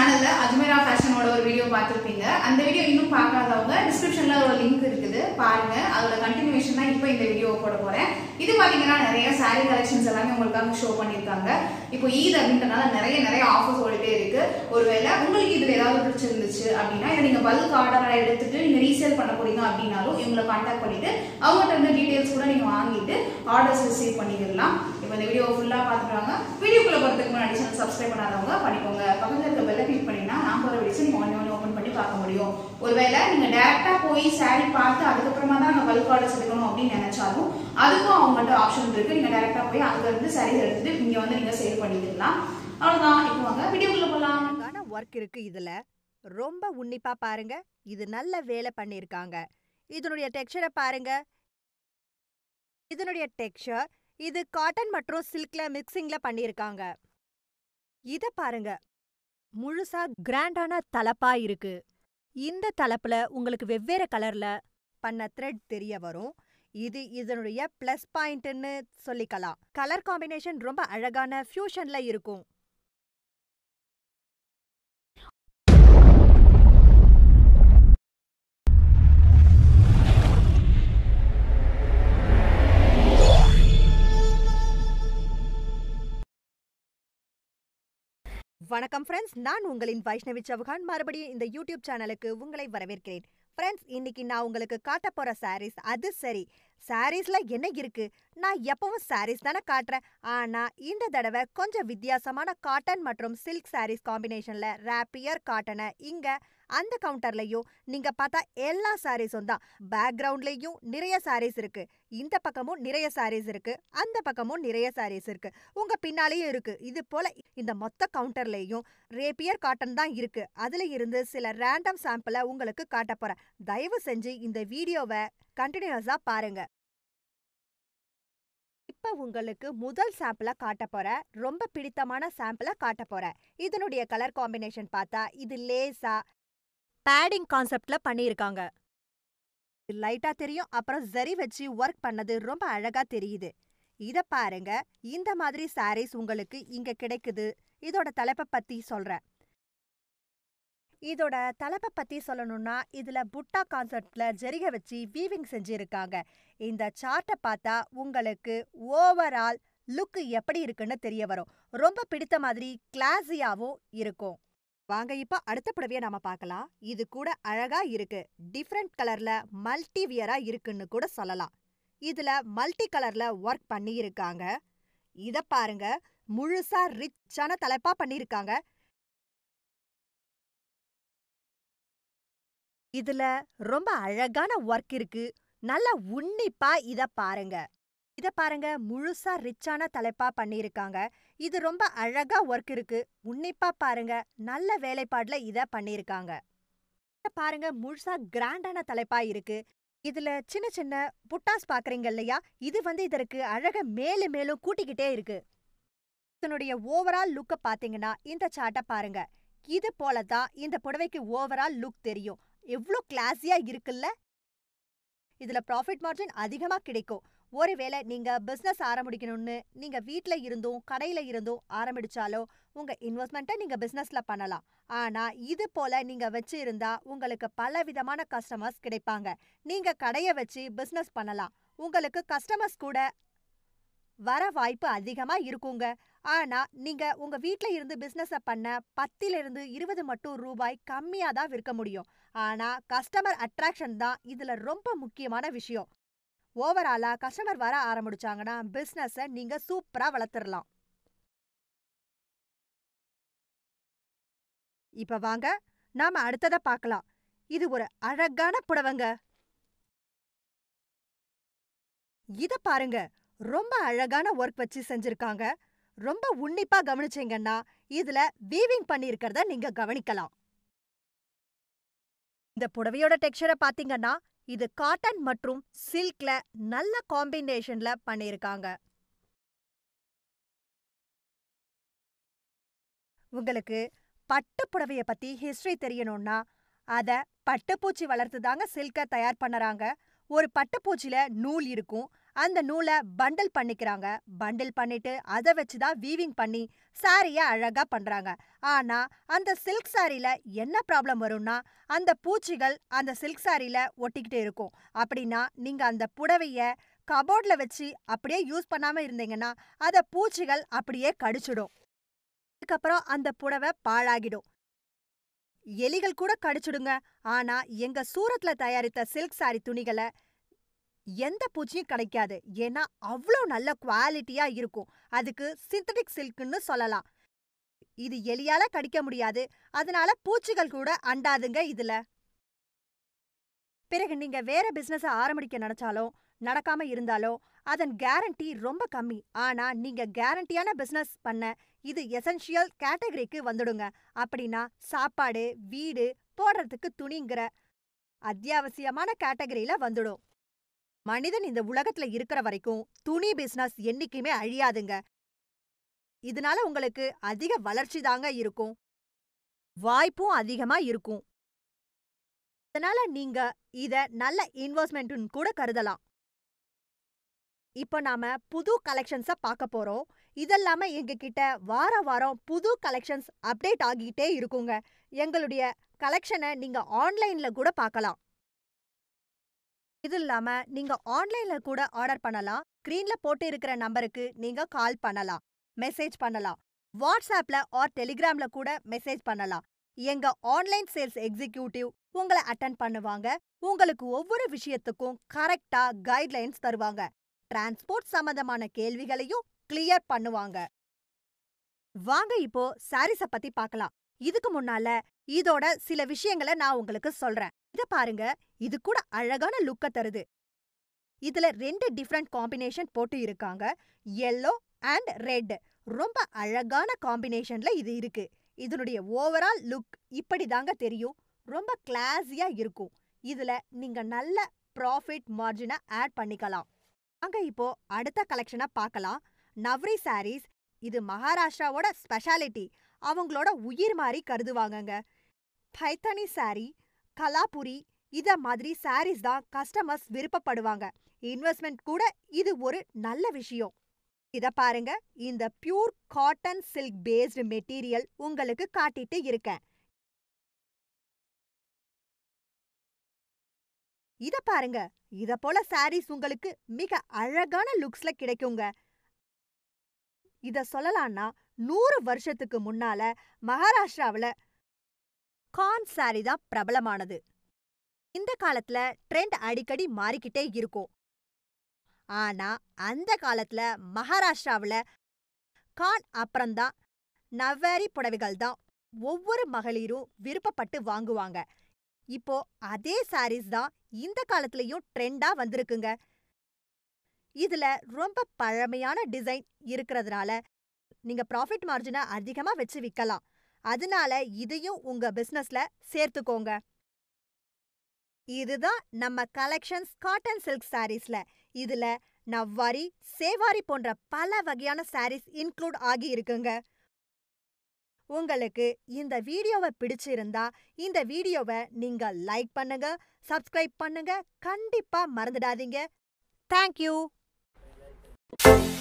சேனல்ல அஜ்மேரா ஃபேஷனோட ஒரு வீடியோ பார்த்துருப்பீங்க இல்லை அந்த வீடியோ இன்னும் பார்க்காதவங்க டிஸ்கிரிப்ஷன்ல ஒரு லிங்க் இருக்குது பாருங்க அதோட கண்டினியூஷன் தான் இப்போ இந்த வீடியோ போட போகிறேன் இது பார்த்தீங்கன்னா நிறைய சாரி கலெக்ஷன்ஸ் எல்லாமே உங்களுக்காக ஷோ பண்ணியிருக்காங்க இப்போ ஈத் அப்படின்றனால நிறைய நிறைய ஆஃபர்ஸ் ஓடிட்டே இருக்கு ஒருவேளை உங்களுக்கு இதுல ஏதாவது பிடிச்சிருந்துச்சு அப்படின்னா இதை நீங்கள் பல்க் ஆர்டராக எடுத்துட்டு நீங்கள் ரீசேல் பண்ண போறீங்க அப்படின்னாலும் இவங்களை கான்டாக்ட் பண்ணிட்டு அவங்ககிட்ட இருந்து டீட்டெயில்ஸ் கூட நீங்கள் வாங்கிட்டு ஆர்டர்ஸ் ரிசீவ் பண்ணிடலாம் இப்போ இந்த வீடியோ ஃபுல்லாக பாத்துக்கிறாங்க வீடியோக்குள்ள போகிறதுக்கு முன்னாடி சப்ஸ்கிரைப் பண்ணாதவங்க பண்ணிக்கோங்க பக்கத்தில் இருக்க பெல்லை கிளிக் பண்ணிங்கன்னா நான் போற வீடியோஸ் நீங்க ஒன்று ஒருவேளை நீங்கள் போய் சாரீ பார்த்து அதுக்கப்புறமா தான் பல்க் ஆர்டர்ஸ் எடுக்கணும் அப்படின்னு அதுக்கும் அவங்கள்ட்ட ஆப்ஷன் போய் அதுலேருந்து எடுத்துட்டு வந்து நீங்கள் சேல் பண்ணிக்கலாம் இப்போ வாங்க ஒர்க் இருக்குது இதில் ரொம்ப உன்னிப்பாக பாருங்க இது நல்ல வேலை பண்ணியிருக்காங்க இதனுடைய டெக்ஸ்டரை பாருங்க இதனுடைய டெக்ஸ்டர் இது காட்டன் மற்றும் சில்க்ல மிக்சிங்ல பண்ணியிருக்காங்க இதை பாருங்க முழுசா கிராண்டான தலப்பா இருக்கு இந்த தளப்பில் உங்களுக்கு வெவ்வேறு கலரில் பண்ண த்ரெட் தெரிய வரும் இது இதனுடைய ப்ளஸ் பாயிண்ட்டுன்னு சொல்லிக்கலாம் கலர் காம்பினேஷன் ரொம்ப அழகான ஃப்யூஷனில் இருக்கும் வணக்கம் ஃப்ரெண்ட்ஸ் நான் உங்களின் வைஷ்ணவி சவுகான் மறுபடியும் இந்த யூடியூப் சேனலுக்கு உங்களை வரவேற்கிறேன் ஃப்ரெண்ட்ஸ் இன்னைக்கு நான் உங்களுக்கு காட்ட போகிற சாரீஸ் அது சரி சாரீஸில் என்ன இருக்குது நான் எப்பவும் சாரீஸ் தானே காட்டுறேன் ஆனால் இந்த தடவை கொஞ்சம் வித்தியாசமான காட்டன் மற்றும் சில்க் சாரீஸ் காம்பினேஷனில் ரேப்பியர் காட்டனை இங்கே அந்த கவுண்டர்லையும் நீங்க பார்த்தா எல்லா சாரீஸும் தான் பேக்ரவுண்ட்லையும் நிறைய சாரீஸ் இருக்கு இந்த பக்கமும் நிறைய சாரீஸ் இருக்கு அந்த பக்கமும் நிறைய சாரீஸ் இருக்கு உங்க பின்னாலேயும் இருக்கு இது போல இந்த மொத்த கவுண்டர்லையும் ரேப்பியர் காட்டன் தான் இருக்கு அதுல இருந்து சில ரேண்டம் சாம்பிளை உங்களுக்கு காட்ட போறேன் தயவு செஞ்சு இந்த வீடியோவை கண்டினியூஸா பாருங்க இப்போ உங்களுக்கு முதல் சாம்பிளை காட்ட போற ரொம்ப பிடித்தமான சாம்பிளை காட்ட போறேன் இதனுடைய கலர் காம்பினேஷன் பார்த்தா இது லேசா பேடிங் கான்செப்ட்ல பண்ணியிருக்காங்க லைட்டா தெரியும் அப்புறம் ஜரி வச்சு ஒர்க் பண்ணது ரொம்ப அழகா தெரியுது இதை பாருங்க இந்த மாதிரி சாரீஸ் உங்களுக்கு இங்க கிடைக்குது இதோட தலைப்பை பத்தி சொல்றேன் இதோட தலைப்பை பற்றி சொல்லணும்னா இதில் புட்டா கான்செப்டில் ஜெரிக வச்சு வீவிங் செஞ்சுருக்காங்க இந்த சார்ட்டை பார்த்தா உங்களுக்கு ஓவரால் லுக்கு எப்படி இருக்குன்னு தெரிய வரும் ரொம்ப பிடித்த மாதிரி கிளாஸியாகவும் இருக்கும் வாங்க இப்ப அடுத்த புடவையை நாம பார்க்கலாம் இது கூட அழகா இருக்கு டிஃப்ரெண்ட் கலர்ல மல்டி வியரா இருக்குன்னு கூட சொல்லலாம் இதுல மல்டி கலர்ல ஒர்க் பண்ணி இருக்காங்க இத பாருங்க முழுசா ரிச்சான தலைப்பா பண்ணியிருக்காங்க இதுல ரொம்ப அழகான ஒர்க் இருக்கு நல்லா உன்னிப்பா இத பாருங்க இதை பாருங்க முழுசா ரிச்சான தலைப்பா பண்ணியிருக்காங்க இது ரொம்ப அழகா ஒர்க் இருக்கு உன்னிப்பா பாருங்க நல்ல வேலைப்பாடுல இத பண்ணியிருக்காங்க பாருங்க முழுசா கிராண்டான தலைப்பா இருக்கு இதுல சின்ன சின்ன புட்டாஸ் பாக்குறீங்க இல்லையா இது வந்து இதற்கு அழக மேலும் மேலும் கூட்டிக்கிட்டே இருக்கு இதனுடைய ஓவரால் லுக்க பாத்தீங்கன்னா இந்த சார்ட்டை பாருங்க இது போல தான் இந்த புடவைக்கு ஓவரால் லுக் தெரியும் எவ்வளோ கிளாஸியா இருக்குல்ல இதுல ப்ராஃபிட் மார்ஜின் அதிகமா கிடைக்கும் ஒருவேளை நீங்கள் பிஸ்னஸ் ஆரம்பிக்கணும்னு நீங்கள் வீட்டில் இருந்தும் கடையில் இருந்தும் ஆரம்பிச்சாலோ உங்கள் இன்வெஸ்ட்மெண்ட்டை நீங்கள் பிஸ்னஸில் பண்ணலாம் ஆனால் இது போல் நீங்கள் வச்சு உங்களுக்கு பல விதமான கஸ்டமர்ஸ் கிடைப்பாங்க நீங்கள் கடையை வச்சு பிஸ்னஸ் பண்ணலாம் உங்களுக்கு கஸ்டமர்ஸ் கூட வர வாய்ப்பு அதிகமாக இருக்குங்க ஆனால் நீங்கள் உங்கள் வீட்டில் இருந்து பிஸ்னஸை பண்ண பத்திலிருந்து இருபது மட்டும் ரூபாய் கம்மியாக தான் விற்க முடியும் ஆனால் கஸ்டமர் அட்ராக்ஷன் தான் இதில் ரொம்ப முக்கியமான விஷயம் ஓவராலாக கஸ்டமர் வர ஆரம்பிச்சாங்கன்னா பிஸ்னஸை நீங்கள் சூப்பராக வளர்த்துடலாம் இப்போ வாங்க நாம் அடுத்ததை பார்க்கலாம் இது ஒரு அழகான புடவைங்க இத பாருங்க ரொம்ப அழகான ஒர்க் வச்சு செஞ்சிருக்காங்க ரொம்ப உன்னிப்பா கவனிச்சீங்கன்னா இதுல வீவிங் பண்ணியிருக்கிறத நீங்க கவனிக்கலாம் இந்த புடவையோட டெக்ஸ்டரை பாத்தீங்கன்னா இது காட்டன் மற்றும் சில்க்ல நல்ல காம்பினேஷன்ல பண்ணியிருக்காங்க உங்களுக்கு பட்டு புடவைய பற்றி ஹிஸ்ட்ரி தெரியணும்னா அதை பட்டுப்பூச்சி வளர்த்து தாங்க சில்கை தயார் பண்ணுறாங்க ஒரு பட்டுப்பூச்சியில் நூல் இருக்கும் அந்த நூலை பண்டில் பண்ணிக்கிறாங்க பண்டில் பண்ணிட்டு அதை வச்சு தான் வீவிங் பண்ணி சாரியை அழகாக பண்ணுறாங்க ஆனால் அந்த சில்க் சாரியில் என்ன ப்ராப்ளம் வரும்னா அந்த பூச்சிகள் அந்த சில்க் சாரியில் ஒட்டிக்கிட்டே இருக்கும் அப்படின்னா நீங்கள் அந்த புடவையை கபோர்டில் வச்சு அப்படியே யூஸ் பண்ணாமல் இருந்தீங்கன்னா அதை பூச்சிகள் அப்படியே கடிச்சிடும் அதுக்கப்புறம் அந்த புடவை பாழாகிடும் எலிகள் கூட கடிச்சிடுங்க ஆனா எங்க சூரத்துல தயாரித்த சில்க் சாரி துணிகளை எந்த பூச்சியும் கிடைக்காது ஏன்னா அவ்வளோ நல்ல குவாலிட்டியா இருக்கும் அதுக்கு சிந்தடிக் சில்க்குன்னு சொல்லலாம் இது எலியால கடிக்க முடியாது அதனால பூச்சிகள் கூட அண்டாதுங்க இதுல பிறகு நீங்க வேற பிசினஸ் ஆரம்பிக்க நினைச்சாலோ நடக்காம இருந்தாலோ அதன் கேரண்டி ரொம்ப கம்மி ஆனா நீங்க கேரண்டியான பிசினஸ் பண்ண இது எசென்ஷியல் கேட்டகரிக்கு வந்துடுங்க அப்படின்னா சாப்பாடு வீடு போடுறதுக்கு துணிங்கிற அத்தியாவசியமான கேட்டகரியில வந்துடும் மனிதன் இந்த உலகத்துல இருக்கிற வரைக்கும் துணி பிசினஸ் என்னைக்குமே அழியாதுங்க இதனால உங்களுக்கு அதிக வளர்ச்சி தாங்க இருக்கும் வாய்ப்பும் அதிகமா இருக்கும் அதனால நீங்க இத நல்ல இன்வெஸ்ட்மெண்ட் கூட கருதலாம் இப்போ நாம புது கலெக்ஷன்ஸ பார்க்க போறோம் இதெல்லாம எங்ககிட்ட வார வாரம் புது கலெக்ஷன்ஸ் அப்டேட் ஆகிட்டே இருக்குங்க எங்களுடைய கலெக்ஷனை நீங்க ஆன்லைன்ல கூட பார்க்கலாம் இது இல்லாம நீங்க ஆன்லைன்ல கூட ஆர்டர் பண்ணலாம் ஸ்கிரீன்ல போட்டு இருக்கிற நம்பருக்கு நீங்க கால் பண்ணலாம் மெசேஜ் பண்ணலாம் வாட்ஸ்அப்ல ஆர் டெலிகிராம்ல கூட மெசேஜ் பண்ணலாம் எங்க ஆன்லைன் சேல்ஸ் எக்ஸிக்யூட்டிவ் உங்களை அட்டன் பண்ணுவாங்க உங்களுக்கு ஒவ்வொரு விஷயத்துக்கும் கரெக்டா கைட்லைன்ஸ் தருவாங்க டிரான்ஸ்போர்ட் சம்பந்தமான கேள்விகளையும் கிளியர் பண்ணுவாங்க வாங்க இப்போ சாரீஸ பத்தி பார்க்கலாம் இதுக்கு முன்னால இதோட சில விஷயங்களை நான் உங்களுக்கு சொல்றேன் இத பாருங்க இது கூட அழகான லுக்க தருது இதுல ரெண்டு டிஃப்ரெண்ட் காம்பினேஷன் போட்டு இருக்காங்க எல்லோ அண்ட் ரெட் ரொம்ப அழகான காம்பினேஷன்ல இது இருக்கு இதனுடைய ஓவரால் லுக் இப்படி தாங்க தெரியும் ரொம்ப கிளாஸியா இருக்கும் இதுல நீங்க நல்ல ப்ராஃபிட் மார்ஜினை ஆட் பண்ணிக்கலாம் அங்க இப்போ அடுத்த கலெக்ஷனை பார்க்கலாம் நவ்ரி சாரீஸ் இது மகாராஷ்டிராவோட ஸ்பெஷாலிட்டி அவங்களோட உயிர் மாதிரி கருதுவாங்கங்க பைத்தனி சாரி கலாபுரி இத மாதிரி சாரீஸ் தான் கஸ்டமர்ஸ் விருப்பப்படுவாங்க இன்வெஸ்ட்மெண்ட் கூட இது ஒரு நல்ல விஷயம் இத பாருங்க இந்த pure cotton silk based material உங்களுக்கு காட்டிட்டு இருக்கேன் இத பாருங்க இத போல சாரீஸ் உங்களுக்கு மிக அழகான லுக்ஸ்ல கிடைக்குங்க இத சொல்லலாம்னா நூறு வருஷத்துக்கு முன்னால மகாராஷ்டிராவில் கான் சாரி தான் பிரபலமானது இந்த காலத்துல ட்ரெண்ட் அடிக்கடி மாறிக்கிட்டே இருக்கும் ஆனா அந்த காலத்துல மகாராஷ்டிராவில் கான் அப்புறம்தான் நவ்வாரி புடவைகள் தான் ஒவ்வொரு மகளிரும் விருப்பப்பட்டு வாங்குவாங்க இப்போ அதே சாரீஸ் தான் இந்த காலத்துலயும் ட்ரெண்டா வந்திருக்குங்க இதுல ரொம்ப பழமையான டிசைன் இருக்கிறதுனால நீங்க ப்ராஃபிட் மார்ஜினை அதிகமா வச்சு விற்கலாம் அதனால இதையும் உங்க பிசினஸ்ல சேர்த்துக்கோங்க இதுதான் நம்ம கலெக்ஷன்ஸ் காட்டன் சில்க் சாரீஸ்ல இதுல நவ்வாரி சேவாரி போன்ற பல வகையான சாரீஸ் இன்க்ளூட் ஆகி இருக்குங்க உங்களுக்கு இந்த வீடியோவை பிடிச்சிருந்தா இந்த வீடியோவை நீங்க லைக் பண்ணுங்க சப்ஸ்கிரைப் பண்ணுங்க கண்டிப்பா மறந்துடாதீங்க தேங்க்யூ